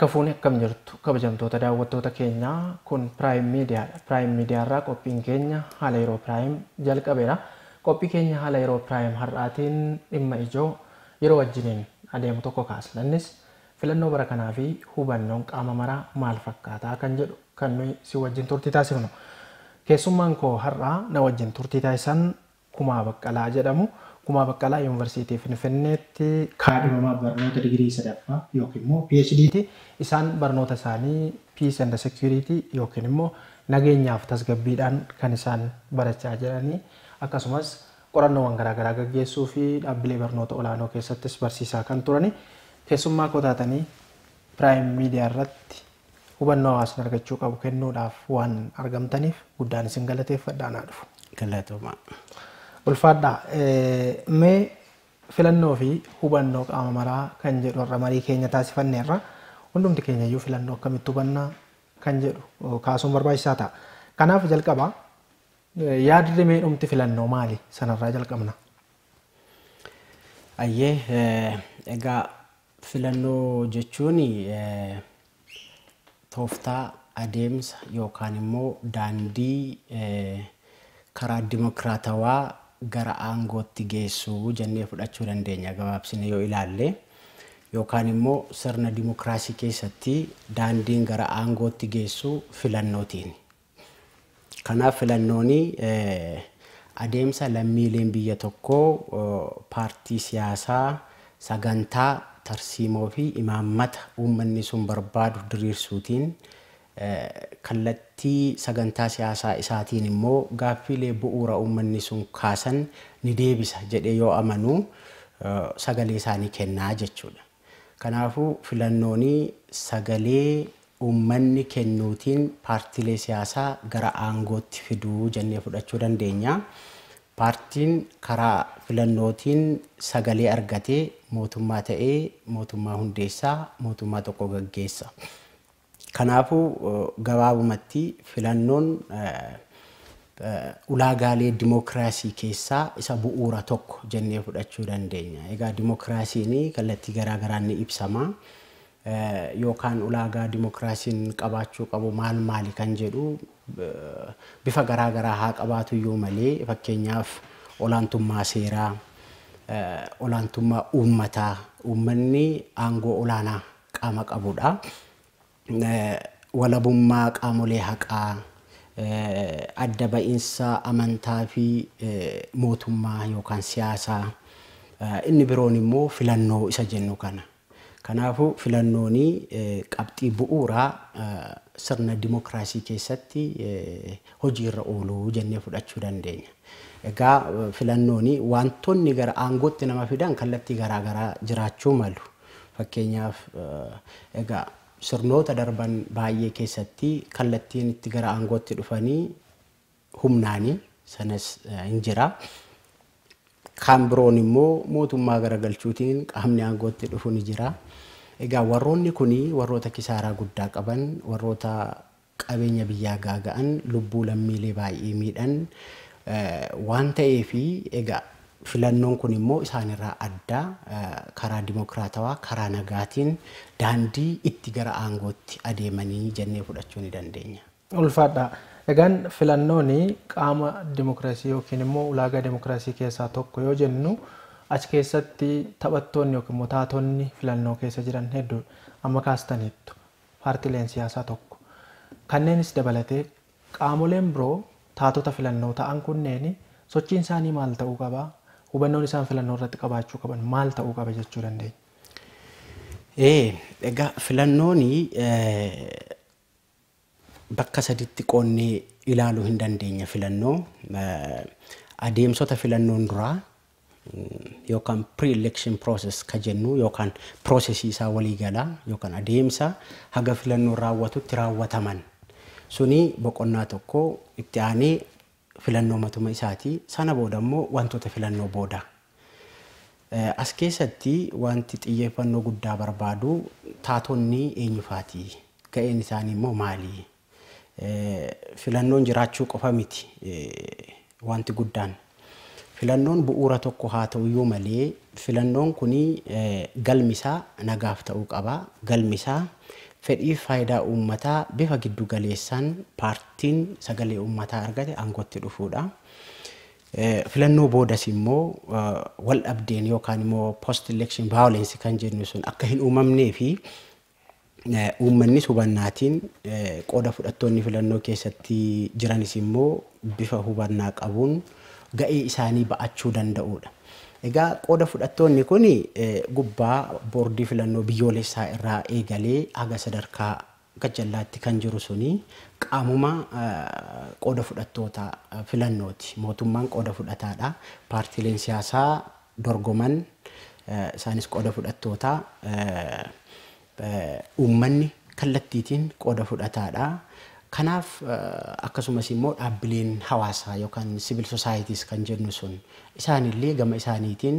harka fuunee akkam jirtu kabajamtoota daawwattoota keenyaa kun piraayim miidiyaadha. Piraayim miidiyaarraa qophiin keenya haala yeroo piraayim jalqabeera. Qophii keenya haala yeroo piraayim har'aatiin dhimma ijoo yeroo wajjiniin adeemu tokko kaasna. Innis filannoo bara kanaa fi hubannoon qaama maraa maal fakkaataa kan jedhu kan si wajjin turtii taasifnu. Keessummaan koo har'aa na wajjin turtii taasisan kumaa baqqalaa jedhamu. Uumaa Baqqalaa Yuunivarsiitii Finfinneetti kaadhimamaa barnoota digirii sadaffaa yookiin immoo PhD'ti. Isaan barnoota isaanii Peace and Security yookiin immoo nageenyaaf tasgabbiidhaan kan isaan barachaa jiranii akkasumas qorannoowwan garaagaraa gaggeessuu fi dhaabbilee barnoota olaanoo keessattis barsiisaa kan turani. Keessummaa kotaatanii piraayim miidiyaa irratti hubannoo hawaasni argachuu qabu kennuudhaaf waan argamtaniif guddaan isin galateeffadhaa naa dhufu. ulfaadha eh, mee filannoo fi hubannoo qaama maraa kan jedhu irra marii keenya taasifanneerra hundumti keenya iyyuu filannoo akkamitti hubanna kan jedhu kaasuun barbaachisaa ta'a. Kanaaf jalqaba eh, yaadri mee dhumti filannoo maali sanarraa jalqabna. Ayyee eh, egaa filannoo jechuun tooftaa adeemsa yookaan immoo daandii karaa dimokiraatawaa gara aangootti geessuu jennee fudhachuu dandeenya gabaabsine yoo ilaalle yookaan immoo sirna dimokiraasii keessatti daandiin gara aangootti geessuu filannootiin. Kanaaf filannoon adeemsa lammiileen biyya tokkoo paartii siyaasaa sagantaa tarsiimoo fi imaammata uummanni sun barbaadu diriirsuutiin kallattii sagantaa siyaasaa isaatiin immoo gaaffiilee bu'uura uummanni sun kaasan ni deebisa jedhee yoo amanuu sagalee isaanii kennaa jechuudha. kanaafu filannoonii sagalee uummanni kennuutiin paartiilee siyaasaa gara aangootti fiduu jennee fudhachuu dandeenya. Paartiin karaa filannootiin sagalee argatee mootummaa ta'ee mootummaa hundeessaa mootummaa tokko gaggeessa. Kanaafuu gabaabumatti filannoon ulaagaalee dimookiraasii keessaa isa bu'uura tokko jennee fudhachuu dandeenya. Egaa dimookiraasiin kallattii garaagaraa ni ibsama. Yookaan ulaagaa dimookiraasiin qabaachuu qabu maal maali kan jedhu bifa garaagaraa haa qabaatu iyyuu malee fakkeenyaaf olaantummaa seeraa, olaantummaa uummataa, uummanni aangoo olaanaa qaama qabudha. walabummaa qaamolee haqaa adda ba'iinsa amantaa fi mootummaa yookaan siyaasaa inni biroon immoo filannoo isa jennu kana. Kanaafuu filannoon qabxii bu'uuraa sirna dimookiraasii keessatti hojiirra ooluu jennee fudhachuu dandeenya. Egaa filannoon wantoonni gara aangootti nama fidan kallattii garaagaraa jiraachuu malu. Fakkeenyaaf egaa sirnoota darban baay'ee keessatti kallattiin itti gara aangootti dhufanii humnaani sanas hin eh, jira. Kan biroon immoo mootummaa garagalchuutiin qaamni aangootti dhufu ni jira. Egaa warroonni kunii warroota kisaaraa guddaa qaban, warroota qabeenya biyyaa gaaga'an, lubbuu lammiilee baay'ee miidhan eh, waan ta'eefi egaa filannoon kun immoo isaan irraa addaa karaa dimokiraatawaa karaa nagaatiin daandii itti gara aangootti adeemanii jennee fudhachuu ni dandeenya. Ulfaadha. Egaan filannoon qaama dimokiraasii yookiin immoo ulaagaa dimokiraasii keessaa tokko yoo jennu achi keessatti taphattoonni yookiin immoo taatonni filannoo keessa jiran hedduu amma kaastaniittu paartileen siyaasaa tokko. Kanneenis dabalatee qaamoleen biroo taatota filannoo ta'an kunneen sochiin isaanii maal ta'uu qabaa? hubannoon isaan filannoo irratti qabaachuu qaban maal ta'uu qaba jechuu dandeenya? Ee, egaa filannoon bakka saditti qoonnee ilaaluu hin dandeenya filannoo. Adeemsota filannoon duraa mm, yookaan pre-election process ka jennu yookaan prosesii isaa waliigalaa yookaan adeemsa haga filannoon raawwatutti raawwataman suni boqonnaa tokko itti aanee filannoo matuma isaati. Sana booda immoo wantoota filannoo booda. As keessatti wanti xiyyeeffannoo guddaa barbaadu taatonni eenyufaati? Ga'een isaanii immoo maali? Filannoon jiraachuu qofa miti wanti guddaan. Filannoon bu'uura tokko haa ta'uyyuu malee filannoon kun galmisaa nagaaf ta'uu qaba. Galmisaa fedhii faayidaa uummataa bifa giddugaleessaan paartiin sagalee uummataa argate aangootti dhufuudha. Eh, filannoo boodas immoo eh, wal dhabdeen yookaan immoo post election kan jennu sun akka hin uumamnee fi eh, uummannis hubannaatiin qooda fudhattoonni filannoo keessatti jiranis immoo bifa hubannaa qabuun ga'ee isaanii ba'achuu danda'udha. Egaa qooda fudhattoonni kun e, gubbaa boordii filannoo biyyoolessaa irraa eegalee haga sadarkaa gajjallaatti kan jiru suni qaamuma e, qooda fudhattoota filannooti. Mootummaan qooda fudhataadha. Paartiileen siyaasaa dorgoman e, isaanis qooda fudhattoota. uummanni kallattiitiin qooda fudhataadha. Kanaaf akkasumas immoo dhaabbileen hawaasaa yookaan sibil sosaayitiis kan jennu sun isaanillee gama isaaniitiin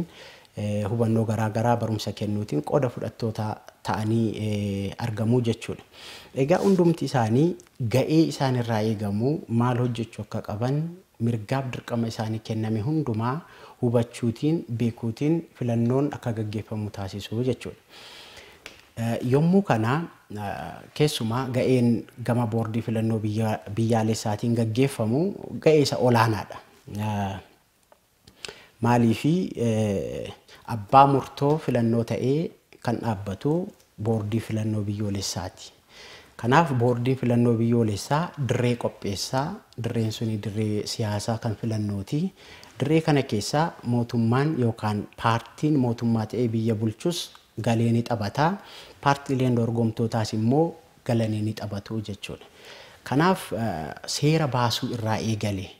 hubannoo garaagaraa barumsa kennuutiin qooda fudhattoota ta'anii argamuu jechuudha. Egaa hundumti isaanii ga'ee isaanirraa eegamu maal hojjechuu akka qaban mirgaaf dirqama isaanii kenname hundumaa hubachuutiin beekuutiin filannoon akka gaggeeffamu taasisuu jechuudha. Eh, Yommuu kana eh, keessumaa ga'een gama boordii filannoo biyyaalessaatiin gaggeeffamu ga'eesa isa olaanaadha. Eh, Maaliifi abbaa murtoo filannoo ta'ee kan dhaabbatu boordii filannoo biyyoolessaati. Kanaaf boordiin filannoo biyyoolessaa dirree qopheessaa dirreen suni dirree siyaasaa kan filannooti. Dirree kana keessaa mootummaan paartiin mootummaa ta'ee biyya bulchus galee ni taphata. Paartiileen dorgomtootaas immoo galanii ni taphatu jechuudha. Kanaaf eh, seera baasuu irraa eegale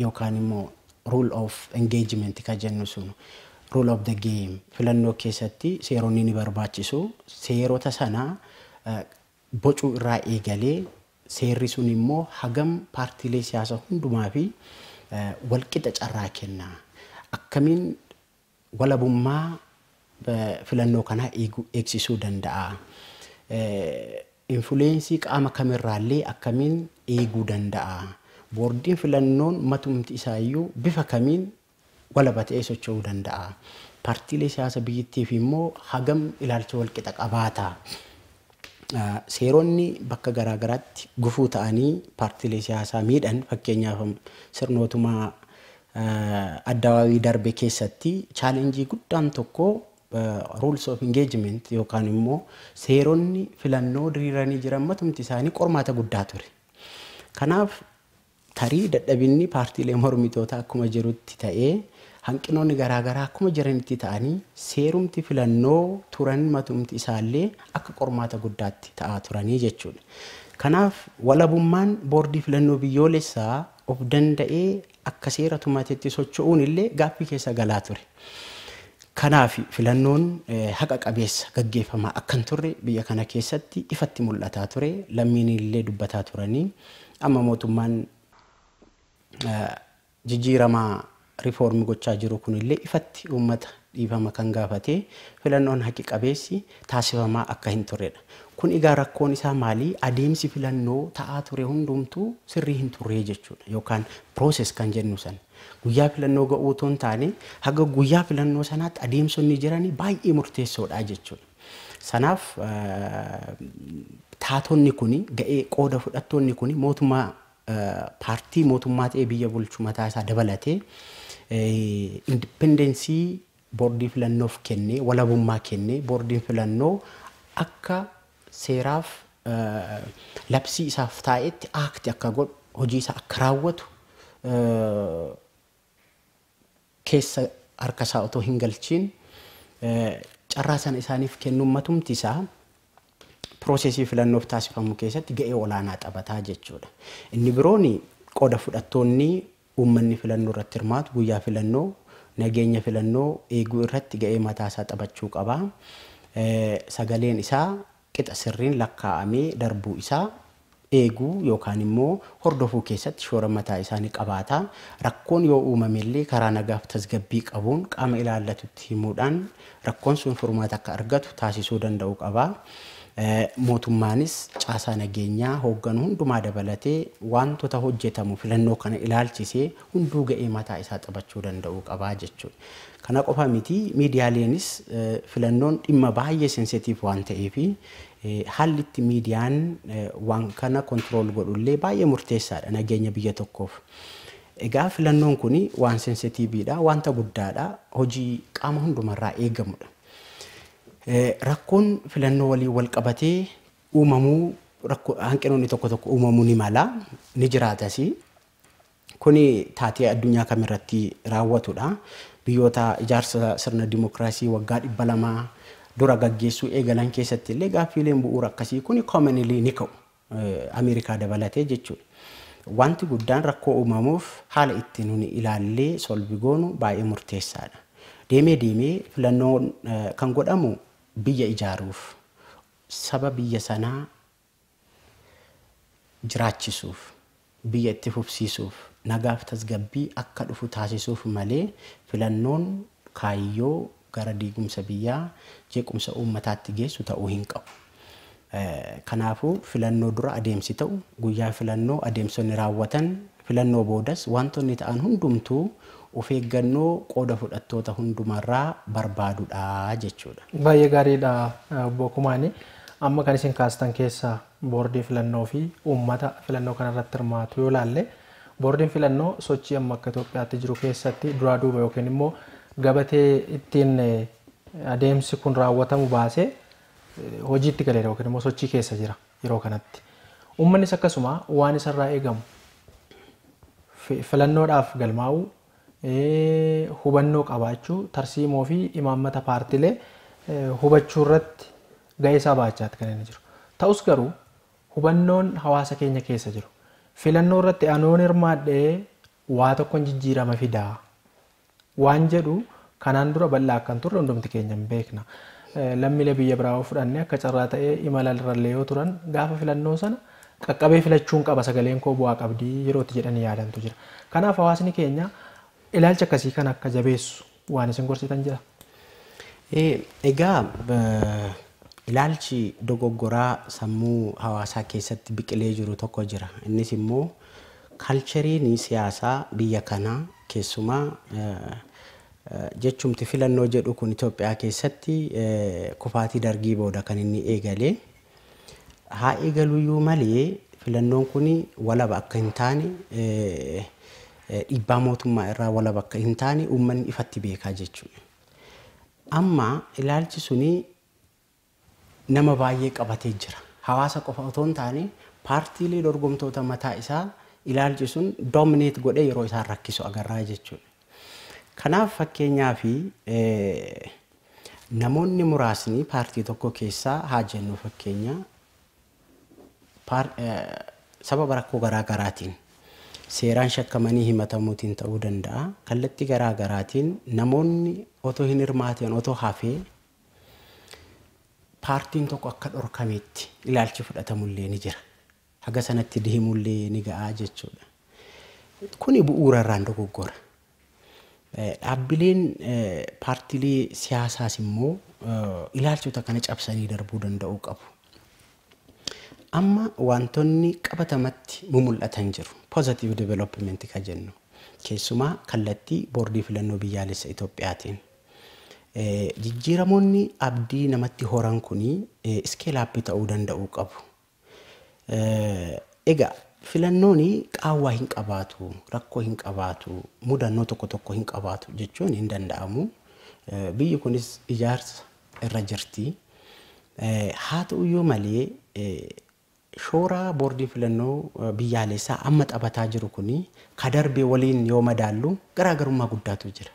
yookaan immoo rule of engagement kan jennu sun rule of the filannoo keessatti seeronni ni barbaachisu. Seerota sana eh, bocuu irraa eegalee seerri sun immoo hagam paartiilee siyaasa hundumaa fi eh, qixa carraa kennaa Akkamiin walabummaa Eh, filannoo kanaa eegsisuu danda'a. Eh, Infuleensii qaama kamirraallee akkamiin eeguu danda'a? Boordiin filannoon matumti isaayyuu bifa kamiin walaba ta'ee socho'uu danda'a? Paartiilee siyaasa biyyattiif immoo hagam ilaalcha qixa qabaata? Eh, seeronni bakka garaagaraatti gufuu ta'anii paartiilee siyaasaa miidhan fakkeenyaaf sirnootuma addawaawii darbe keessatti chaalenjii guddaan tokko rules of engagement yookaan immoo seeronni filannoo diriiranii jiran matumti isaanii qormaata guddaa ture. Kanaaf tarii dadhabinni paartiilee mormitootaa akkuma jirutti ta'ee hanqinoonni garaagaraa akkuma jiranitti ta'anii seerumti filannoo turan matumti isaallee akka qormaata guddaatti ta'aa turanii jechuudha. Kanaaf walabummaan boordii filannoo biyyoolessaa of danda'ee akka seera tumateetti socho'uun illee gaaffii keessa galaa ture. Kanaaf filannoon eh, haqa qabeessa gaggeeffamaa akka turre biyya kana keessatti ifatti mul'ataa ture lammiin illee dubbataa turanii amma mootummaan eh, jijjiiramaa rifoormi gochaa jiru kunillee ifatti uummata dhiifama kan gaafate filannoon haqi qabeessi taasifamaa akka hin turredha. kun egaa rakkoon isaa maalii adeemsi filannoo ta'aa ture hundumtuu sirrii hin turree jechuudha yookaan proses kan jennu sana guyyaa filannoo ga'uu otoo hin taane haga guyyaa filannoo sanaatti adeemsonni jiranii baay'ee murteessoodha jechuudha. Sanaaf taatonni kun ga'ee qooda fudhattoonni kun mootummaa paartii mootummaa ta'ee biyya bulchu mataa isaa dabalatee indipendensii boordii filannoof kennee walabummaa kennee boordiin filannoo akka seeraaf labsii isaaf taa'etti akti akka godhu hojii isaa akka raawwatu keessa harka isaa otoo hin galchiin carraa sana isaaniif kennuun matumti isaa piroosesii filannoof taasifamu keessatti ga'ee olaanaa taphataa jechuudha. Inni biroon qoda fudhattoonni uummanni filannoo irratti hirmaatu guyyaa filannoo nageenya filannoo eeguu irratti ga'ee mataasaa xabachuu qaba. Sagaleen isaa qixa sirriin lakkaa'amee darbuu isaa eeguu yookaan immoo hordofuu keessatti shoora mataa isaanii qabaata. Rakkoon yoo uumamellee karaa nagaaf tasgabbii qabuun qaama ilaallatutti himuudhaan rakkoon sun furmaata akka argatu taasisuu danda'u qaba. mootummaanis caasaa nageenyaa hoogganu hundumaa dabalatee wantoota hojjetamu filannoo kana ilaalchisee hunduu ga'ee mataa isaa taphachuu danda'u qabaa jechuudha. Kana qofa miti miidiyaaleenis e, filannoon dhimma baay'ee seensitiif waan ta'eefi e, haalli itti miidiyaan e, waan kana kontirool godhullee baay'ee murteessaadha nageenya biyya tokkoof. Egaa filannoon kun waan seensitiiviidha, wanta guddaadha, hojii qaama hundumarraa eegamudha. Eh, Rakkoon filannoo waliin wal qabatee uumamuu hanqinoonni tokko tokko uumamuu ni mala ni jiraatas. Kuni taatee addunyaa kamiratti raawwatudha. Biyyoota ijaarsa sirna dimookiraasii waggaa dhibba lamaa dura gaggeessuu eegalan keessatti illee gaaffiileen bu'uura akkasii kuni koomanilii ni ka'u. Eh, Ameerikaa dabalatee jechuudha. Wanti guddaan rakkoo uumamuuf haala ittiin nuni ilaallee solbi goonu baay'ee murteessaadha. Deemee deemee filannoon eh, kan godhamu biyya ijaaruuf saba biyya sanaa jiraachisuuf biyya itti fufsiisuuf nagaaf tasgabbii akka dhufu taasisuuf malee filannoon kaayyoo gara diigumsa biyyaa jeequmsa uummataatti geessu ta'uu hin qabu. Eh, kanaafuu filannoo dura adeemsi ta'u guyyaa filannoo adeemsonni raawwatan filannoo boodas wantoonni ta'an hundumtuu of eeggannoo qooda fudhattoota hundumarraa barbaadudha jechuudha. Baay'ee gaariidha obbo Kumaani. Amma kan isin kaastan keessa boordii filannoo fi uummata filannoo kanarratti hirmaatu yoo ilaalle boordiin filannoo sochii amma akka Itoophiyaatti jiru keessatti duraa duuba yookiin immoo gabatee ittiin adeemsi kun raawwatamu baasee hojiitti galeera yookiin immoo sochii keessa jira yeroo kanatti. Uummannis akkasuma waan isa irraa eegamu filannoodhaaf galmaa'uu hubannoo qabaachuu tarsiimoo fi imaammata paartilee hubachuu irratti ga'ee isaa baachaati kan inni jiru. Ta'us garuu hubannoon hawaasa keenya keessa jiru. Filannoo irratti anoon hirmaadhe waa tokkoon jijjiirama fidaa waan jedhu kanaan dura bal'aa akkan turre hundumti keenya hin beekna. Lammiilee biyya biraa fudhanne akka carraa ta'ee imala irrallee yoo turan gaafa filannoo sana qaqqabee filachuun qaba sagaleen koo bu'aa qabdii yerootti jedhanii yaadantu jira. Kanaaf hawaasni keenya ilaalcha akkasii kan akka jabeessu waan isin gorsitan jira. E, egaa e, ilaalchi dogoggoraa sammuu hawaasaa keessatti biqilee jiru tokko jira. Innis immoo kalchariin siyaasaa biyya kanaa keessumaa e, jechumti filannoo jedhu kun Itoophiyaa keessatti kufaatii dargii booda kan inni eegalee haa eegaluyyuu malee filannoon kun walaba akka hin taane Eh, dhibbaa mootummaa irraa wala bakka hin taane uummanni ifatti beekaa jechuudha. Amma ilaalchi suni nama baay'ee qabatee jira. Hawaasa qofa otoo hin taane paartiilee dorgomtoota mataa isaa ilaalchi sun doomineet godhee yeroo isaan rakkisu agarraa jechuudha. Kanaaf fakkeenyaa fi eh, namoonni muraasni paartii tokko keessaa haa jennu eh, sababa rakkoo garaa garaatiin seeraan shakkamanii himatamuutiin ta'uu danda'a. Kallattii garaa garaatiin namoonni otoo hin hirmaatiin otoo hafee paartiin tokko akka dhorkameetti ilaalchi fudhatamullee ni jira. Haga sanatti deemullee ni ga'a jechuudha. Kuni bu'uura irraan dogoggora. Eh, dhaabbileen eh, paartiilee siyaasaas immoo eh, ilaalchota kana cabsanii darbuu danda'uu qabu. Amma wantoonni qabatamatti mumul'atan jiru. poozitiiv development kan jennu keessumaa kallattii boordii filannoo biyyaalessa Itoophiyaatiin. Eh, jijjiiramoonni abdii namatti horan kunii iskeelaappii eh, ta'uu danda'uu qabu. Eh, Egaa filannoon qaawwaa hin qabaatu, rakkoo hin qabaatu, mudannoo tokko tokko hin qabaatu jechuun hin danda'amu. Biyyi kunis ijaarsa irra jirti. Haa ta'uyyuu malee Shoora boordii filannoo biyyaalessaa amma taphataa jiru kun kadarbee waliin yoo madaallu garaagarummaa guddaatu jira.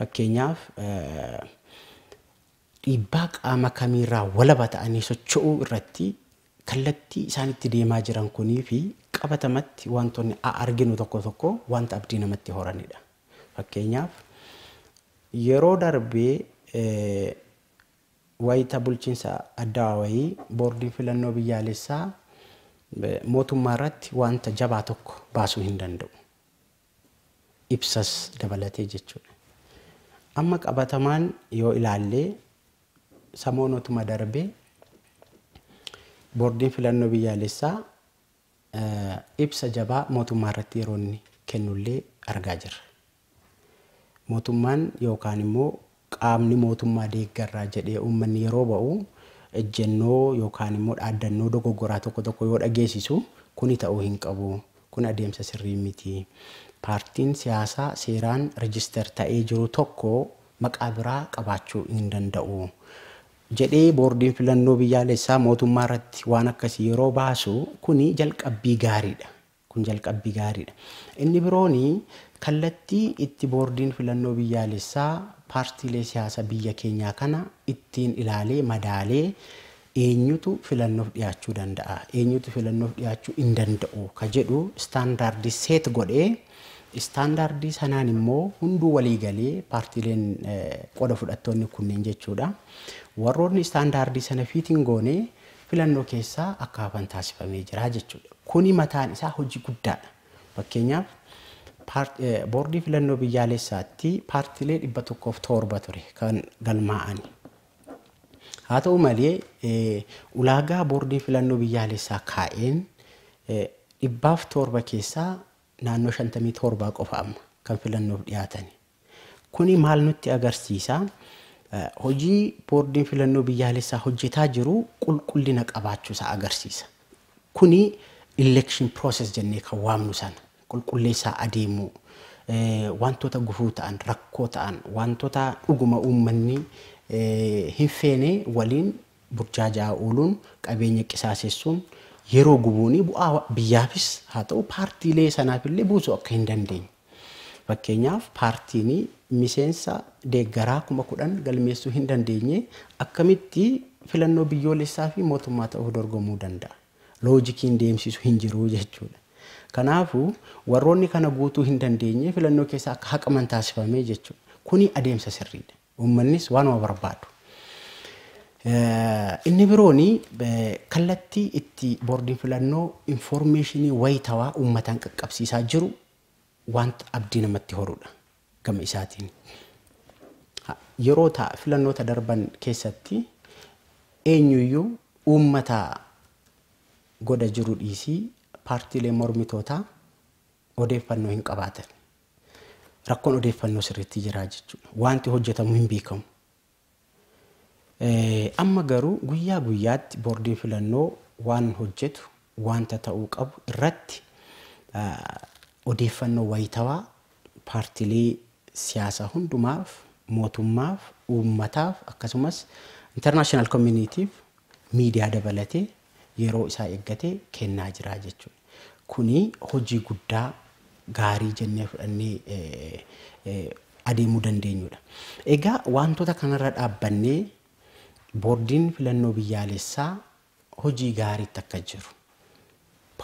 Fakkeenyaaf dhiibbaa qaama kamiirraa walaba ta'anii socho'uu irratti kallattii isaanitti deemaa jiran kunii fi qabatamatti wantoonni arginu tokko tokko wanta abdii namatti horanidha. Fakkeenyaaf yeroo darbee wayita bulchiinsa addawaayii boordiin filannoo biyyaalessaa mootummaa irratti wanta jabaa tokko baasuu hin danda'u. Ibsas dabalatee jechuudha. Amma qabatamaan yoo ilaallee samoonotuma darbee boordiin filannoo biyyaalessaa ibsa jabaa mootummaa irratti yeroo kennullee argaa jirra. Mootummaan yookaan immoo qaamni mootummaa deeggarraa jedhee uummanni yeroo ba'u ejjannoo yookaan immoo dhaaddannoo dogoggoraa tokko tokko yoo dhageessisu kuni ta'uu hin qabu kun adeemsa sirrii miti. Paartiin siyaasaa seeraan rejistar ta'ee jiru tokko maqaa biraa qabaachuu hin danda'u. jedhee boordiin filannoo biyyaalessaa mootummaa irratti waan akkasii yeroo baasu kuni jalqabbii gaariidha. Kun jalqabbii gaariidha. Inni biroon kallattii itti boordiin filannoo biyyaalessaa paartiilee siyaasaa biyya keenyaa kana ittiin ilaalee madaalee eenyutu filannoof dhiyaachuu danda'a eenyutu filannoof dhiyaachuu hin danda'u ka jedhu istaandaardii seet godhee istaandaardii sanaan immoo hunduu waliigalee paartiileen eh, qoda fudhattoonni kunneen jechuudha warroonni istaandaardii sana fiitiin filannoo keessaa akkaafan taasifamee jira jechuudha kuni mataan isaa hojii guddaadha fakkeenyaaf boordii filannoo biyyaaleessaatti paartiilee dhibba tokkoof torba ture kan galmaa'ani. Haa ta'u malee ulaagaa boordii filannoo biyyaalessaa kaa'een dhibbaaf torba keessaa naannoo shantamii torbaa qofa amma kan filannoof dhiyaatani. Kuni maal nutti agarsiisa? Hojii boordii filannoo biyyaalessaa hojjetaa jiru qulqullina qabaachuusaa agarsiisa. Kuni election process jennee kan waamnu sana. qulqulleessaa adeemu wantoota gufuu ta'an rakkoo ta'an wantoota dhuguma uummanni hin feene waliin burjaajaa ooluun qabeenya qisaaseessuun yeroo gubuun bu'aa biyyaafis haa ta'u paartiilee sanaaf illee buusuu akka hin dandeenye. Fakkeenyaaf paartiin miseensa deeggaraa kuma kudhan galmeessuu hin dandeenye akkamitti filannoo biyyoolessaa fi mootummaa ta'uu dorgomuu danda'a. Loojikiin deemsisu hin jiru jechuudha. Kanaafuu warroonni kana guutuu hin dandeenye filannoo keessa akka haqaman taasifamee jechuudha. Kuni adeemsa sirriidha. Uummannis waanuma barbaadu. Eh, inni biroon eh, kallattii itti boordiin filannoo informeeshinii wayitawaa uummataan qaqqabsiisaa jiru wanta abdii namatti horudha gama isaatiin. Yeroo ta'a filannoota darban keessatti eenyuyyuu uummata goda jiru dhiisii paartiilee mormitootaa odeeffannoo hin qabaatan. Rakkoon odeeffannoo sirritti jira jechuudha. Wanti hojjetamu hin beekamu. Amma garuu guyyaa guyyaatti boordiin filannoo waan hojjetu wanta ta'uu qabu irratti odeeffannoo wayitawaa paartiilee siyaasa hundumaaf mootummaaf uummataaf akkasumas intarnaashinaal koominitiif miidiyaa dabalatee yeroo isaa eeggate kennaa jira jechuudha. Kuni hojii guddaa gaarii jennee fudhannee eh, eh, adeemuu dandeenyudha. Egaa wantoota kanarra dhaabbannee boordiin filannoo biyyaalessaa hojii gaariitti akka jiru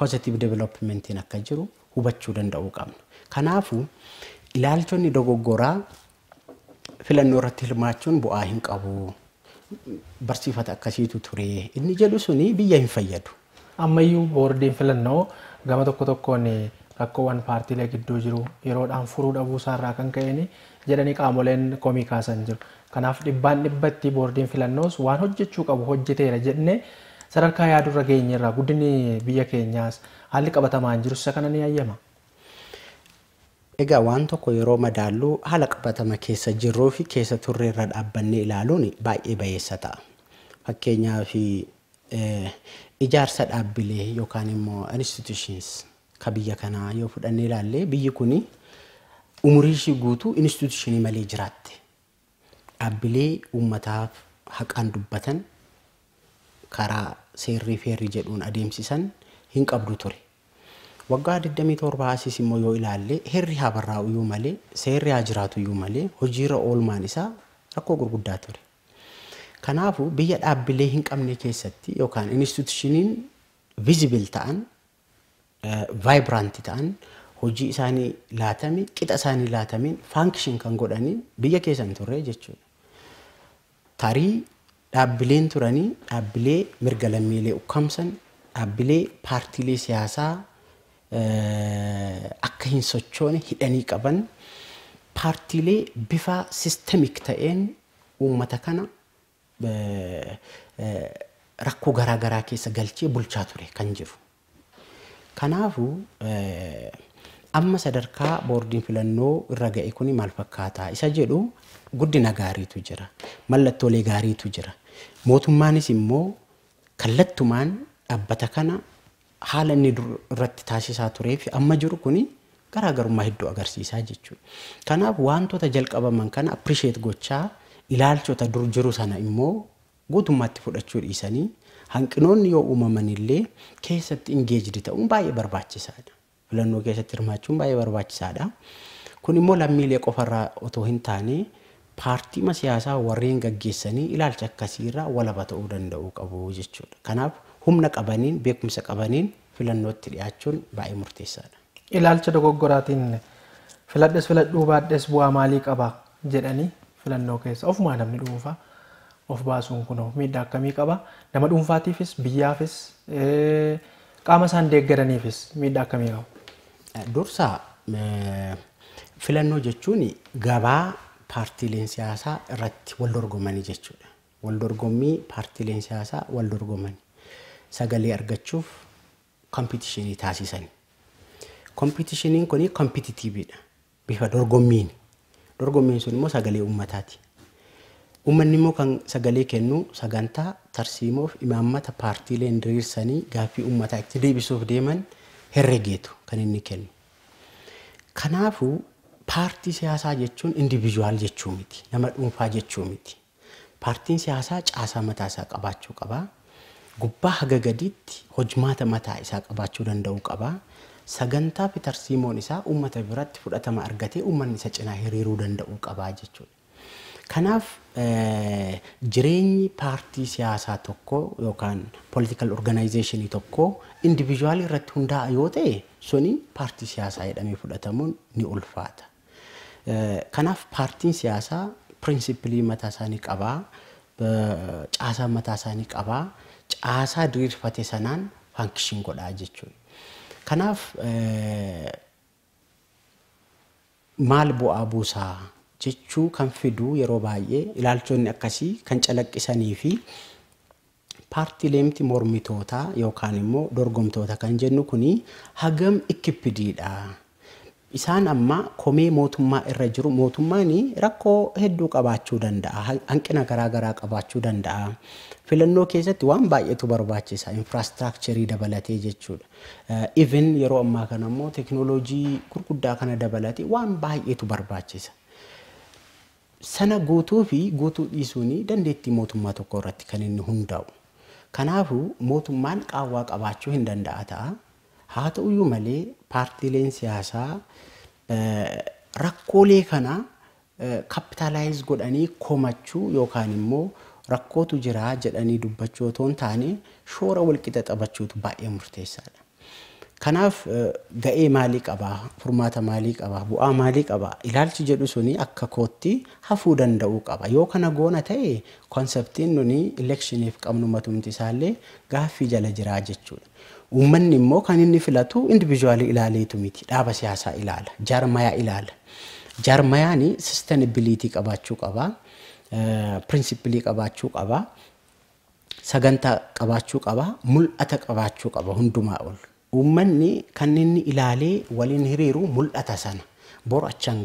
positive developmentiin akka jiru hubachuu danda'uu qabna. kanaafu ilaalchonni dogoggoraa filannoo irratti hirmaachuun bu'aa hin qabu. barsiifata akkasiitu turee inni jedhu suni biyya hin fayyadu. Ammayyuu boordiin filannoo gama tokko tokkoon rakkoowwan paartiilee gidduu jiru yeroodhaan furuu dhabuusaa irraa kan ka'een jedhanii qaamoleen komii kaasan jiru. Kanaaf dhibbaan dhibbatti boordeen filannoos waan hojjechuu qabu hojjeteera jennee sadarkaa yaadurra geenyerra guddinni biyya keenyaas haalli qabatamaan jirus isa ni ayyama. Egaa waan tokko yeroo madaalluu haala qabatama keessa jirruu fi keessa irra dhaabbanne ilaaluun baay'ee bayeessa ta'a. Fakkeenyaaf eh, ijaarsa dhaabbilee yookaan immoo institutions ka biyya kanaa yoo fudhannee ilaalle biyyi kun umrii ishii guutuu institutionii malee jiraatte. Dhaabbilee uummataaf haqaan dubbatan karaa seerrii feerri jedhuun adeemsisan hin qabdu ture. waggaa 27 asiis immoo yoo ilaalle heerri haa barraa'u iyyuu malee seerri haa jiraatu iyyuu malee hojii irra oolmaan isaa rakkoo gurguddaa ture. Kanaafuu biyya dhaabbilee hin qabne keessatti yookaan instituushiniin viizibil ta'an eh, vaayibiraanti ta'an hojii isaanii laatame qixa isaanii laatameen faankishin kan godhaniin biyya keessan hin turre jechuudha. Tarii dhaabbileen turanii dhaabbilee mirga lammiilee ukkaamsan dhaabbilee paartiilee siyaasaa akka hin sochoone hidhanii qaban paartiilee bifa sistemik ta'een uummata kana rakkoo garaagaraa keessa galchee bulchaa ture kan jiru. Kanaafuu amma sadarkaa boordiin filannoo irra ga'e kuni maal fakkaataa isa jedhu guddina gaariitu jira mallattoolee gaariitu jira mootummaanis immoo kallattumaan dhaabbata kana haala inni irratti taasisaa turee fi amma jiru kuni garaagarummaa hedduu agarsiisaa jechuudha. Kanaaf wantoota jalqabaman kana appirisheet gochaa ilaalchota dur jiru sana immoo guutummaatti fudhachuu dhiisanii hanqinoonni yoo uumaman illee keessatti ingeejdi ta'uun baay'ee barbaachisaadha. Filannoo keessatti hirmaachuun baay'ee barbaachisaadha. Kun immoo lammiilee qofarraa otoo hin taane paartiima siyaasaa warreen gaggeessanii ilaalcha akkasiirraa walaba ta'uu danda'u qabu jechuudha. Kanaaf humna qabaniin beekumsa qabaniin filannootti dhiyaachuun baay'ee murteessaadha. Ilaalcha dogoggoraatiin filadhes filadhuu bu'aa maalii qaba jedhanii filannoo keessa ofumaa namni dhuunfaa of baasuun kunoo miidhaa akkamii qaba nama dhuunfaatiifis biyyaafis qaama isaan deeggaraniifis miidhaa akkamii qaba. Dursaa filannoo jechuun gabaa paartiileen siyaasaa irratti wal dorgomanii jechuudha. Wal dorgommii paartiileen siyaasaa wal dorgomanii. sagalee argachuuf kompitishinii taasisan. Kompitishiniin kun kompititiiviidha. Bifa dorgommiin. Dorgommiin sun immoo sagalee uummataati. Uummanni immoo kan sagalee kennu sagantaa tarsiimoof imaammata paartii paartiileen diriirsanii gaaffii uummataa itti deebisuuf deeman herregeetu kan inni kennu. Kanaafuu paartii siyaasaa jechuun indiviizuwaal jechuu miti. Nama dhuunfaa jechuu miti. Paartiin siyaasaa caasaa mataasaa isaa qabaachuu qaba. gubbaa hagagaditti gadiitti hojmaata mataa isaa qabaachuu danda'u qaba. Sagantaa Pitarsiimoon isaa uummata biratti fudhatama argatee uummanni isa cinaa hiriiruu danda'u qaba jechuudha. Kanaaf eh, jireenyi paartii siyaasaa tokkoo yookaan political organizationii tokkoo individuaalii irratti hundaa'a yoo ta'e suni paartii siyaasaa jedhamee fudhatamuun ni ulfaata. Eh, kanaaf paartiin siyaasaa pirinsipilii mataa isaanii qabaa, eh, caasaa mataa isaanii qabaa. caasaa diriirfate sanaan faankishin godhaa jechuudha. Kanaaf eh, maal bu'aa buusaa jechuu kan fidu yeroo baay'ee ilaalchonni akkasii kan calaqqisanii fi paartiilee miti mormitootaa yookaan immoo dorgomtoota kan jennu kuni hagam ikkippidiidha Isaan amma komee mootummaa irra jiru mootummaan rakkoo hedduu qabaachuu danda'a. Hanqina garaagaraa qabaachuu danda'a. Filannoo keessatti waan baay'eetu barbaachisa. Infiraastirakcharii dabalatee jechuudha. Eh, even yeroo ammaa kana immoo gurguddaa kana dabalatee waan baay'eetu barbaachisa. Sana guutuu fi guutuu dhiisuun dandeettii mootummaa tokko irratti kan inni hundaa'u. Kanaafuu mootummaan qaawwaa qabaachuu hin danda'a ta'a. haa ta'uyyuu malee paartiileen siyaasaa rakkoolee kana kaapitaalaayiz godhanii komachuu yookaan immoo rakkootu jiraa jedhanii dubbachuu otoo hin taane shoora walqixa xabachuutu baay'ee murteessaadha. Kanaaf ga'ee maalii qabaa? Furmaata maalii qabaa? Bu'aa maalii qabaa? Ilaalchi jedhu suni akka kootti hafuu danda'uu qaba. Yoo kana goona ta'e konseptiin nuni elekshiiniif qabnu matumti isaallee gaaffii jala jiraa jechuudha. Uummanni immoo kan inni filatu indiviizuwaalii ilaaleetu miti dhaaba siyaasaa ilaala jaarmayaa ilaala. Jaarmayaan sisteenabiliitii qabaachuu qaba. Eh, Pirinsipilii qabaachuu qaba. Sagantaa qabaachuu qaba. Mul'ata qabaachuu qaba hundumaa ol. Uummanni kan inni ilaalee waliin hiriiru mul'ata sana. Boru achan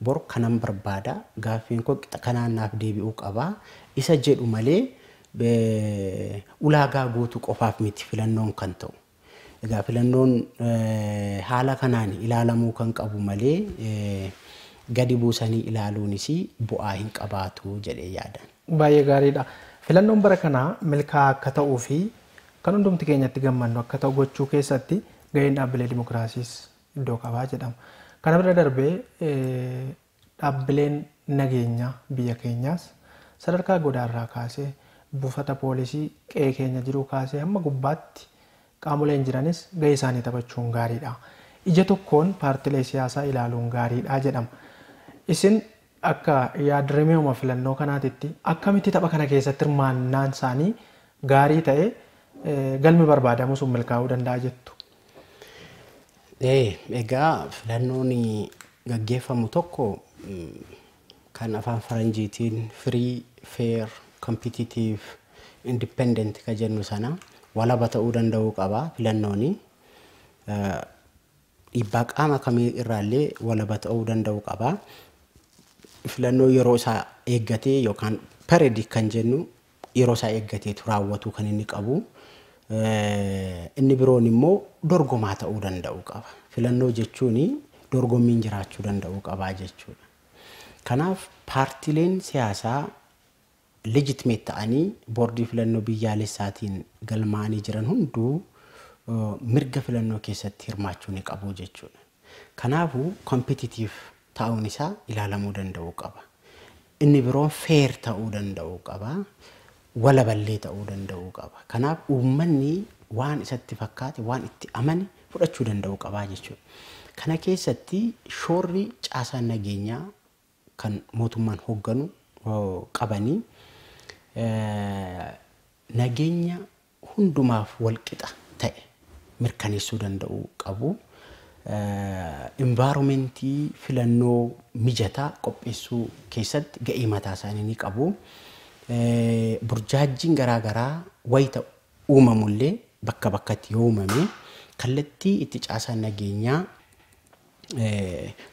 bor kanan barbaada. Gaaffeen koo qixa kanaan deebi'uu qaba. Isa jedhu malee. ulaagaa guutuu qofaaf miti filannoon kan ta'u. Egaa filannoon haala kanaan ilaalamuu kan qabu malee gadi buusanii ilaaluunis bu'aa hin qabaatu jedhee yaadan. Baay'ee gaariidha. Filannoon bara kanaa milkaa'aa akka ta'uu fi kan hundumti keenyatti gammannu akka gochuu keessatti gaheen dhaabbilee dimookiraasiis iddoo qabaa jedhama. Kana bira darbee dhaabbileen nageenya biyya keenyaas sadarkaa godaarraa kaasee buufata poolisii qe'ee keenya jiru kaasee hamma gubbaatti qaamoleen jiranis gahee isaanii taphachuun gaariidha. Ija tokkoon paartilee siyaasaa ilaaluun dhaa jedhama. Isin akka yaadrimee filannoo kanaatitti akkamitti tapha kana keessatti hirmaannaan isaanii gaarii ta'e e, galmi barbaadamu sun milkaa'uu danda'a jettu. Egaa filannoon gaggeeffamu tokko mm, kan afaan faranjiitiin firii feer competitive independent ka jennu sana walaba ta'uu danda'uu qaba filannoon dhiibbaa eh, qaama kamii irraallee walaba ta'uu danda'uu qaba. Filannoo yeroo isaa eeggatee yookaan periodi kan jennu yeroo isaa eeggateetu raawwatu kan inni qabu. Eh, inni biroon immoo dorgomaa ta'uu danda'uu qaba. Filannoo jechuun dorgommiin jiraachuu danda'uu qaba jechuudha. Kanaaf paartileen siyaasaa ልጅትሜት ተአኒ ቦርድ ፍለኖ ብያሌ ሳቲን ገልማኒ ጅረን ሁንዱ ምርገ ፍለኖ ኬሰት ሂርማችሁን የቀቡ ጀችን ከናፉ ኮምፔቲቲቭ ታውን ይሳ ደንደው ቀባ እኒ ብሮ ፌር ተኡ ደንደው ቀባ ወለበሌ ተኡ ደንደው ቀባ ከናፍ ኡመኒ ዋን እሰት ፈካት ዋን እቲ አመን ፍደቹ ደንደው ቀባ ጀችሁ ከነ ኬሰቲ ሾሪ ጫሳ ነገኛ ከን ሞቱማን ሆገኑ ቀበኒ nageenya hundumaaf walqixa ta'e mirkaneessuu danda'u qabu. Inbaaroomentii filannoo mijataa qopheessuu keessatti ga'ii mataa isaanii ni qabu. Burjaajjiin garaagaraa wayita uumamullee bakka bakkatti yoo uumame kallattii itti caasan nageenyaa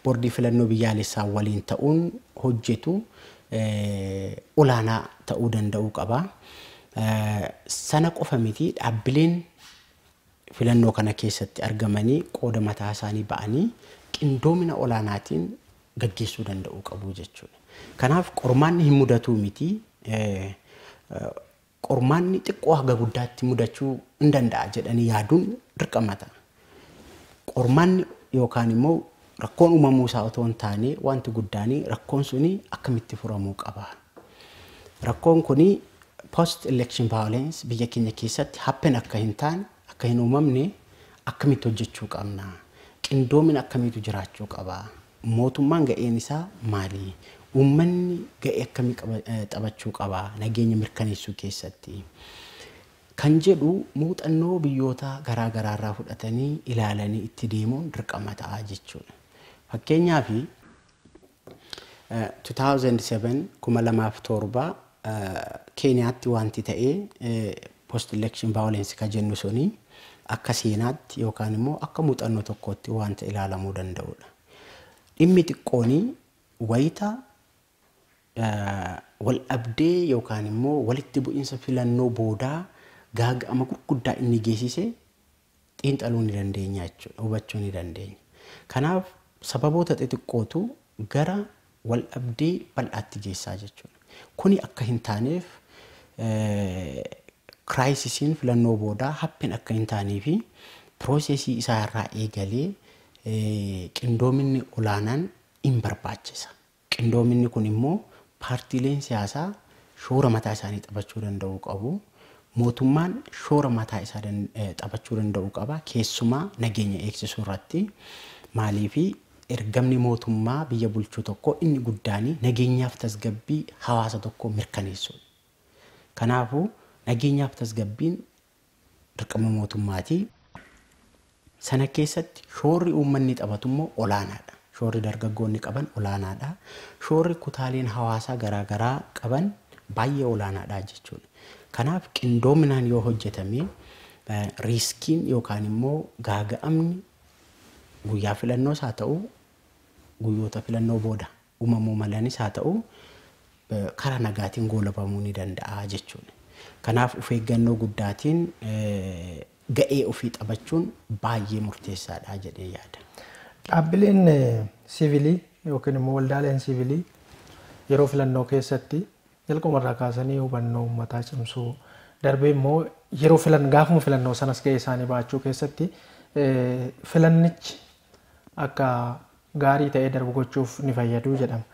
boordii filannoo biyyaalessaa waliin ta'uun hojjetu. olaanaa eh, ta'uu danda'uu qaba. Eh, sana qofa miti dhaabbileen filannoo kana keessatti argamanii qooda mataa isaanii ba'anii qindoomina olaanaatiin gaggeessuu danda'uu qabu jechuudha. Kanaaf qormaanni hin mudatuu miti. Eh, qormaanni xiqqoo haga guddaatti mudachuu hin danda'a jedhanii yaaduun dirqamata. Qormaanni yookaan immoo rakkoon uumamuu isaa otoo hin taane wanti guddaanii rakkoon sunii akkamitti furamuu qaba. Rakkoon kunii post election violence biyya keenya keessatti happen akka hin taane akka hin uumamne akkamitti hojjechuu qabna. Qindoomin akkamiitu jiraachuu qaba. Mootummaan ga'een isaa maali? Uummanni ga'e akkamii eh, taphachuu qaba nageenya mirkaneessuu keessatti? kan jedhu muuxannoo biyyoota garaa garaarraa fudhatanii ilaalanii itti deemuun dirqama ta'a jechuudha. Fakkeenyaa fi 2007 2007 Keeniyaatti wanti ta'ee eh, post election violence kan jennu suni akka seenaatti yookaan immoo akka muuxannoo tokkootti wanta ilaalamuu danda'udha. Dhimmi xiqqooni wayita eh, wal dhabdee yookaan immoo walitti bu'iinsa filannoo boodaa gaaga'ama gurguddaa inni geessisee xiinxaluu ni dandeenya jechuudha hubachuu ni dandeenya. Kanaaf sababoota xixiqqootu gara wal dhabdee bal'aatti geessaa jechuudha. Kuni akka hin taaneef kiraayisisiin filannoo boodaa hapheen akka hin taanee fi pirooseesii isaa irraa eegalee qindoominni olaanaan hin barbaachisa. Qindoominni kun immoo paartiileen siyaasaa shoora mataa isaanii taphachuu danda'u qabu. Mootummaan shoora mataa isaa taphachuu danda'u qaba. Keessumaa nageenya eegsisuu irratti maalii fi ergamni mootummaa biyya bulchuu tokko inni guddaanii nageenyaaf tasgabbii hawaasa tokko mirkaneessuudha. Kanaafuu nageenyaaf tasgabbiin dirqama mootummaati. Sana keessatti shoorri uummanni taphatu immoo olaanaadha. Shoorri dargaggoonni qaban olaanaadha. Shoorri kutaaleen hawaasaa garaa garaa qaban baay'ee olaanaadha jechuudha. Kanaaf qindoominaan yoo hojjetame riiskiin yookaan immoo gaaga'amni guyyaa filannoos haa ta'uu guyyoota filannoo booda uumamuu malanis haa ta'u eh, karaa nagaatiin goolabamuu ni danda'a jechuudha. Kanaaf of eeggannoo guddaatiin eh, ga'ee ofii taphachuun baay'ee murteessaadha jedhee yaada. Dhaabbileen eh, siivilii yookiin immoo waldaaleen siivilii yeroo filannoo keessatti jalqumarraa kaasanii hubannoo uummataa cimsuu darbee immoo yeroo filan gaafuma filannoo sanas ga'ee isaanii baachuu keessatti filannichi akka gaarii ta'ee darbu gochuuf ni fayyadu jedhama.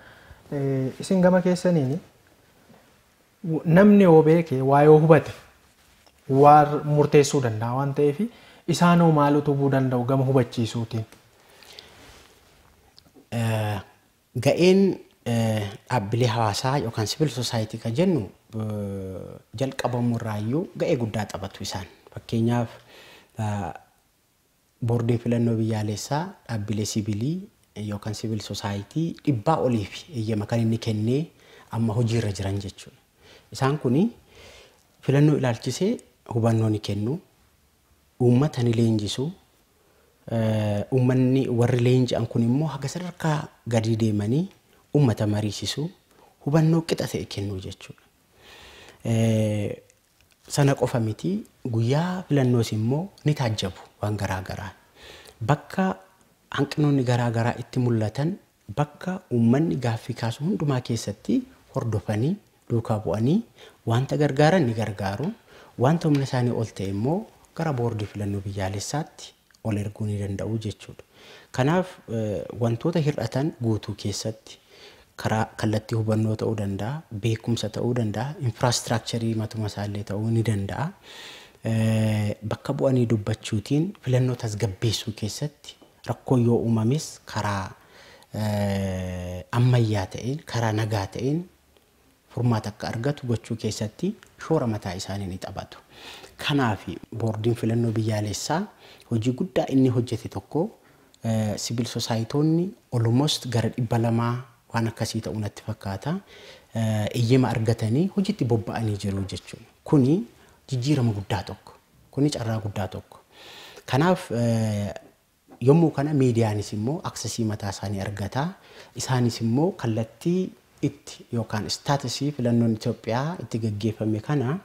E, isin gama keessaniin namni oo beeke waa yoo hubate waar murteessuu danda'a waan ta'eef isaanoo maalitu hubuu danda'u gama hubachiisuutiin. E, ga'een dhaabbilee e, hawaasaa yookaan sibil soosaayitii kan jennu jalqabamurraayyuu ga'ee guddaa taphatu isaan fakkeenyaaf boordii filannoo biyyaalessaa dhaabbilee sibilii yookaan siviil soosaayitii dhibbaa oliif eeyyama kan inni kennee amma hojiirra jiran jechuudha. Isaan kun filannoo ilaalchisee hubannoo ni kennu, ummata ni leenjisu, eh, uummanni warri leenji'an kun immoo haga sadarkaa gadii deemanii uummata mariisisu, hubannoo qixa ta'e kennu jechuudha. Eh, sana qofa miti guyyaa filannoos immoo ni taajjabu waan garaagaraa. Bakka hanqinoonni garaa garaa itti mul'atan bakka uummanni gaaffii kaasu hundumaa keessatti hordofanii duukaa bu'anii wanta gargaaran ni gargaaru wanta humna isaanii ol ta'e immoo gara boordii filannoo biyyaalessaatti ol erguu ni danda'u jechuudha. Kanaaf e, wantoota hir'atan guutuu keessatti karaa kallattii hubannoo ta'uu danda'a, beekumsa ta'uu danda'a, infiraastirakcharii matuma ta'uu ni danda'a. E, bakka bu'anii dubbachuutiin filannoo tasgabbeessuu keessatti rakkoon yoo uumames karaa ammayyaa ta'een karaa nagaa ta'een furmaata akka argatu gochuu keessatti shoora mataa isaanii ni taphatu. Kanaaf boordiin filannoo biyyaalessaa hojii guddaa inni hojjete tokko sibiil sosaayitoonni olmost gara dhibba lamaa waan akkasii ta'uu natti fakkaata eeyyama argatanii hojiitti bobba'anii jiru jechuudha. Kuni jijjiirama guddaa tokko. Kuni carraa guddaa tokko. Kanaaf yommuu kana miidiyaanis immoo aksisii mataa isaanii argata. Isaanis immoo kallattii itti yookaan istaatisii filannoon Itoophiyaa itti gaggeeffame kana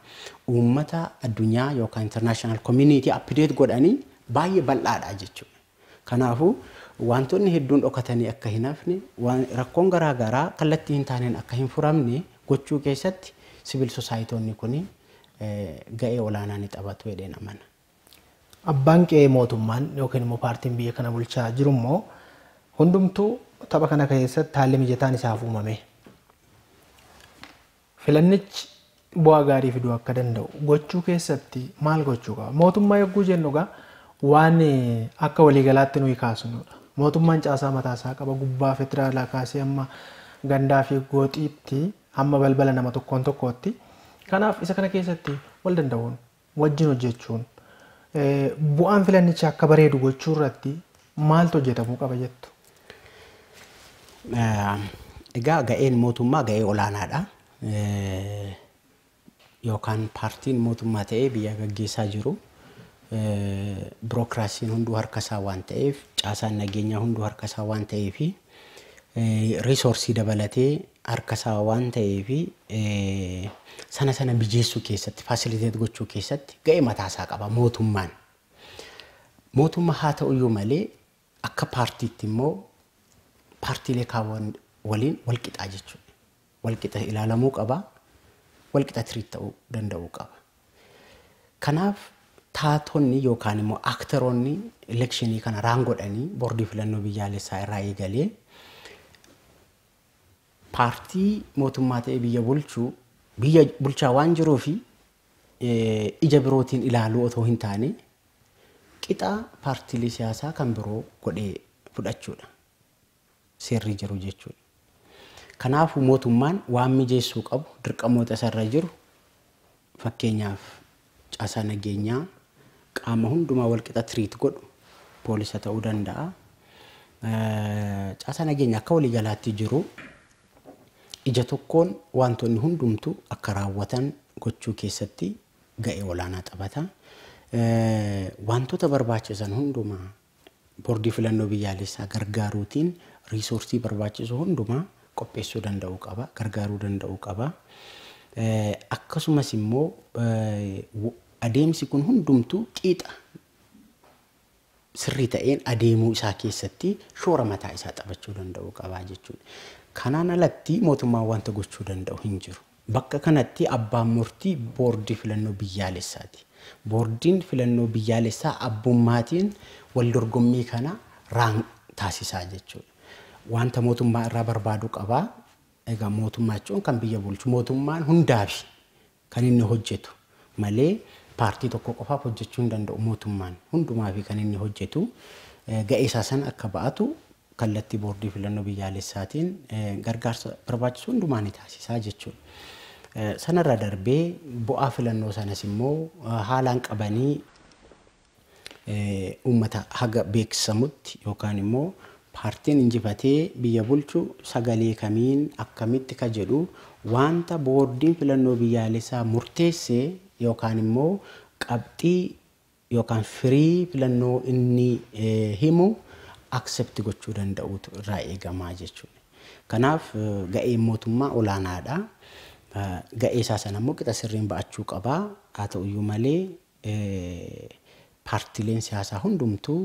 uummata addunyaa yookaan internaashinaal koominiitii appideet godhanii baay'ee bal'aadha jechuudha. kanaafu wantoonni hedduun dhokatanii akka hin hafne rakkoon garaagaraa kallattii hin taaneen akka hin furamne gochuu keessatti sibiil sosaayitoonni kun eh, ga'ee olaanaa taphatu abbaan qe'ee mootummaan yookiin immoo paartiin biyya kana bulchaa jiru hundumtuu tapha kana keessatti haalli mijataan isaaf uumame. Filannichi bu'aa gaarii fiduu akka danda'u gochuu keessatti maal gochuu qaba? Mootummaa yogguu jennu egaa waan akka waliigalaatti nuyi kaasnudha. Mootummaan caasaa mataasaa qaba gubbaa federaalaa kaasee amma gandaa fi gooxiitti amma balbala nama tokkoon tokkootti. Kanaaf isa kana keessatti wal danda'uun wajjin hojjechuun bu'aan filannichi akka bareedu gochuu irratti maaltu hojjetamuu qaba jettu? Egaa ga'een mootummaa ga'ee olaanaadha. Yookaan paartiin mootummaa ta'ee biyya gaggeessaa jiru birookiraasiin hunduu harkasaa waan ta'eef caasaan nageenyaa hunduu harkasaa waan ta'eef riisoorsii dabalatee harkasaa waan ta'eefi sana sana mijeessuu keessatti faasiliteet gochuu keessatti ga'ee mataasaa qaba mootummaan. Mootummaa haa ta'u malee akka paartiitti immoo paartiilee kaawwan waliin walqixaa jechuudha. Walqixa ilaalamuu qaba, walqixa tiriit ta'uu danda'uu qaba. Kanaaf taatonni yookaan immoo elekshinii kana raangodhanii boordii filannoo biyyaalessaa irraa eegalee paartii mootummaa ta'ee biyya bulchuu biyya bulchaa waan jiruu fi ija birootiin ilaaluu otoo hin taane qixaa paartiilee siyaasaa kan biroo godhee fudhachuudha. Seerri jiru jechuudha. Kanaafuu mootummaan waan mijeessuu qabu dirqamoota isarra jiru fakkeenyaaf caasaa nageenyaa qaama hundumaa walqixa tiriit godhu poolisa ta'uu danda'a. Caasaa nageenyaa akka walii jalaatti jiru ija tokkoon wantoonni hundumtu akka raawwatan gochuu keessatti ga'ee olaanaa taphata. Wantoota barbaachisan hundumaa boordii filannoo biyyaalessaa gargaaruutiin riisoorsii barbaachisu hundumaa qopheessuu danda'uu qaba gargaaruu danda'uu qaba. Akkasumas immoo adeemsi kun hundumtuu qiixa sirrii ta'een adeemuu isaa keessatti shoora mataa isaa taphachuu danda'u qabaa jechuudha. Kanaan alatti mootummaan wanta gochuu danda'u hin jiru. Bakka kanatti abbaan murtii boordii filannoo biyyaalessaati. Boordiin filannoo biyyaalessaa abbummaatiin wal dorgommii kana raan taasisaa jechuudha. Wanta mootummaa irraa barbaadu qabaa. Egaa mootummaa jechuun kan biyya bulchu mootummaan hundaafi kan inni hojjetu malee paartii tokko qofaaf hojjechuu hin danda'u mootummaan hundumaafi kan inni hojjetu ga'eesaa sana akka ba'atu kallattii boordii filannoo biyyaalessaatiin eh, gargaarsa barbaachisu hundumaa ni taasisaa jechuudha. Eh, sanarra darbee bu'aa filannoo sanas immoo eh, haalaan qabanii uummata haga beeksamutti yookaan immoo paartiin injifatee biyya bulchu sagalee kamiin akkamitti kajedhu wanta boordiin filannoo biyyaalessaa murteesse yookaan immoo qabxii yookaan firii filannoo inni himu aksepti gochuu danda'utu irraa eegamaa jechuudha. Kanaaf ga'een mootummaa olaanaadha. Ga'ee isaa sana immoo qixa sirriin ba'achuu qabaa. Haa ta'uyyuu malee paartileen siyaasaa hundumtuu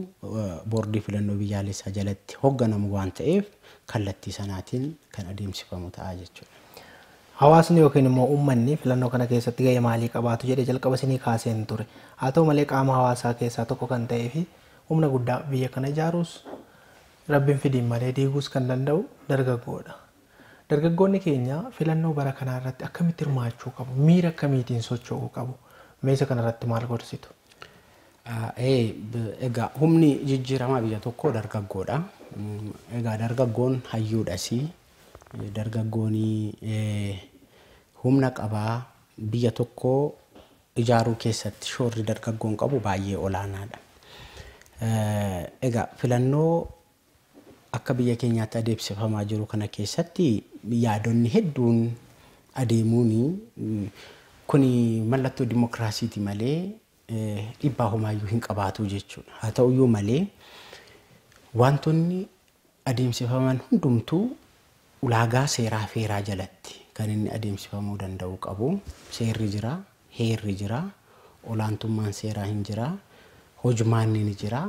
boordii filannoo biyyaalessaa jalatti hoogganamu waan ta'eef kallattii sanaatiin kan adeemsifamu ta'a jechuudha. Hawaasni yookiin immoo uummanni filannoo kana keessatti ga'ee maalii qabaatu jedhee jalqaba isinii kaaseen ture. Haa ta'u malee qaama hawaasaa keessaa tokko kan ta'ee fi humna guddaa biyya kana ijaaruus rabbiin fidiin malee diiguus kan danda'u dargaggoodha. Dargaggoonni keenya filannoo bara kanaa irratti akkamitti hirmaachuu qabu? Miira akkamiitiin socho'uu qabu? Meesha kana irratti maal gorsitu? Egaa humni jijjiiramaa biyya tokkoo dargaggoodha. Egaa dargaggoon hayyuudhasi. Dargaggooni humna qabaa biyya tokkoo ijaaruu keessatti shoorri dargaggoon qabu baay'ee olaanaadha. Eh, Egaa filannoo akka biyya keenyaatti adeemsifamaa jiru kana keessatti yaadonni hedduun adeemuuni. kun mallattoo dimookiraasiiti malee eh, dhiibbaa homaayyuu hin qabaatu jechuudha. Haa ta'uyyuu malee wantoonni adeemsifaman hundumtuu ulaagaa seeraa feeraa jalatti kan inni adeemsifamuu danda'u qabu. Seerri jira, heerri jira, olaantummaan seeraa hin jira. hojmaanni ni jira.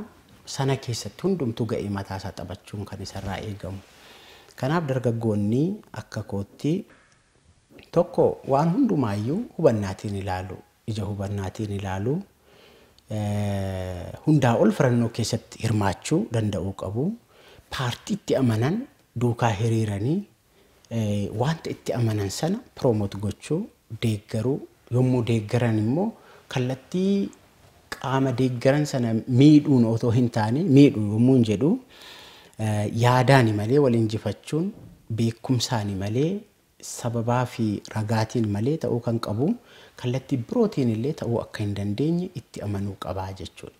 Sana keessatti hundumtuu ga'ee mataa isaa taphachuun kan isarraa eegamu. Kanaaf dargaggoonni akka kootti tokko waan hundumaayyuu hubannaatiin ilaalu ija hubannaatiin ilaalu hundaa ol firannoo keessatti hirmaachuu danda'uu qabu. Paartii itti amanan duukaa hiriiranii wanta itti amanan sana piroomoot gochuu deeggaruu yommuu deeggaran immoo kallattii qaama deeggaran sana miidhuun otoo hin taane miidhu yommuu jedhu eh, yaadaani malee waliin jifachuun beekumsaani malee sababaa fi ragaatiin malee ta'uu kan qabu kallattii birootiin illee ta'uu akka hin dandeenye itti amanuu qabaa jechuudha.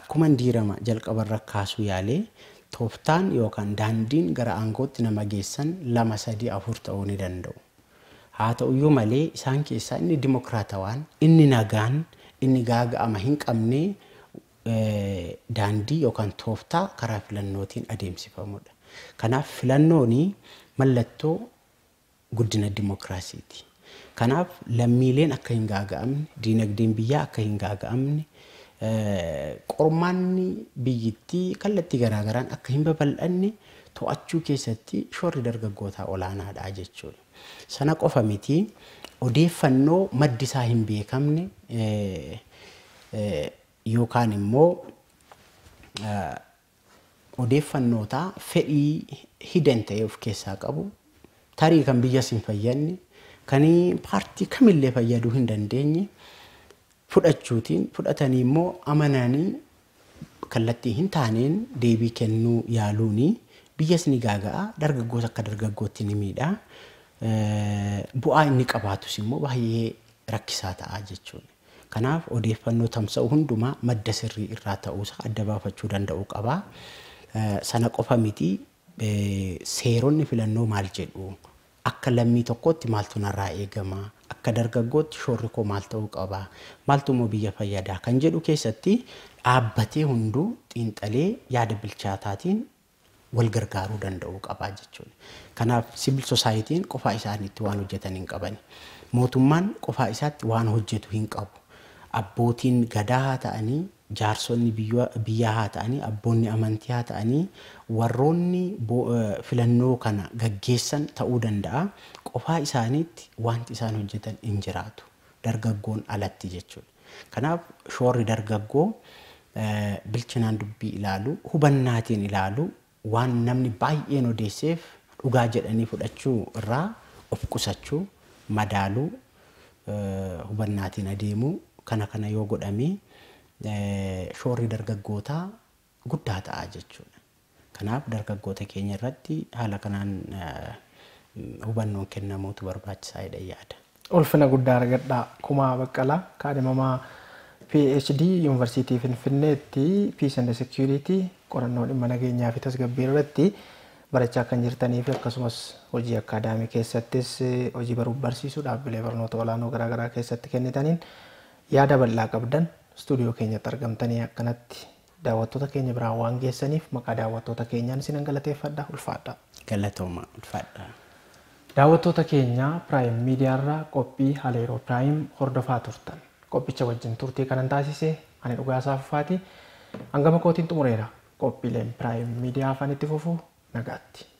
Akkuma diirama jalqabarra kaasuu yaalee tooftaan yookaan daandiin gara aangootti nama geessan lama sadii afur ta'uu ni danda'u. Haa ta'uyyuu malee isaan keessaa inni dimokiraatawaan inni nagaan inni gaaga'ama hin qabne eh, daandii yookaan tooftaa karaa filannootiin adeemsifamudha. Kanaaf filannoon mallattoo guddina dimookiraasiiti. Kanaaf lammiileen akka hin gaaga'amne diinagdeen biyyaa akka hin gaaga'amne eh, qormaanni biyyittii kallattii garaagaraan akka hin babal'anne to'achuu keessatti shoorri dargaggootaa olaanaadha jechuudha. Sana qofa miti odeeffannoo maddisaa hin beekamne Eh, eh, yookaan immoo eh, odeeffannootaa fedhii hidan ta'e of keessaa qabu tarii kan biyyas hin fayyadne kan paartii kamillee fayyaduu hin dandeenye fudhachuutiin fudhatanii immoo amananii kallattii hin deebii kennuu yaaluuni biyyas ni gaaga'a dargaggoos akka dargaggootti ni miidha. Bu'aa inni qabaatus immoo baay'ee rakkisaa ta'a jechuudha. Kanaaf odeeffannoo tamsa'u hundumaa madda sirrii irraa ta'uusaa adda baafachuu danda'u qabaa. Sana qofa mitii seeronni filannoo maal jedhu akka lammii tokkotti maaltu narraa eegama akka dargaggootti shoorri koo maal ta'uu qaba maaltummoo biyya fayyada kan jedhu keessatti dhaabbatee hunduu xiinxalee yaada bilchaataatiin walgargaaruu gargaaruu danda'uu qaba jechuudha. Kanaaf sibil sosaayitiin qofaa isaaniitti waan hojjetan hin qabani. Mootummaan qofaa isaatti waan hojjetu hin qabu. abbootiin gadaa haa ta'anii jaarsonni biyyaa haa ta'anii abboonni amantii haa ta'anii warroonni eh, filannoo kana gaggeessan ta'uu danda'a qofaa isaanitti wanti isaan hojjetan hin jiraatu dargaggoon alatti jechuudha. Kanaaf shoorri dargaggoo eh, bilchinaan dubbii ilaalu hubannaatiin ilaalu waan namni baay'een odeesseef dhugaa jedhanii fudhachuu irraa of qusachuu madaaluu eh, hubannaatiin adeemuu kana kana yoo godhame eh, shoorri dargaggoota guddaa ta'a jechuudha. Kanaaf dargaggoota keenya irratti haala kanaan eh, hubannoon kennamuutu barbaachisaadha yaada. Ulfina guddaa argadhaa kumaa baqqalaa kaadhimamaa PhD Yuunivarsiitii Finfinneetti Peace and Security qorannoo dhimma nageenyaa fi tasgabbii irratti barachaa kan jirtanii fi akkasumas hojii akaadaamii keessattis eh, hojii baruuf barsiisuu dhaabbilee barnoota olaanoo garaagaraa keessatti kennitaniin yaada bal'aa qabdan istuudiyoo keenyatti argamtanii akkanatti daawwattoota keenya biraan waan geessaniif maqaa daawwattoota keenyaan isinan galateeffadha ulfaadha. Galatooma ulfaadha. Daawwattoota Piraayim Miidiyaarraa qophii haleeroo Piraayim hordofaa turtan qophicha wajjin turtii kanan taasise ani dhugaa fufaati hangama kootiin xumureera qophiileen Piraayim Miidiyaa afaan itti fufu nagaatti.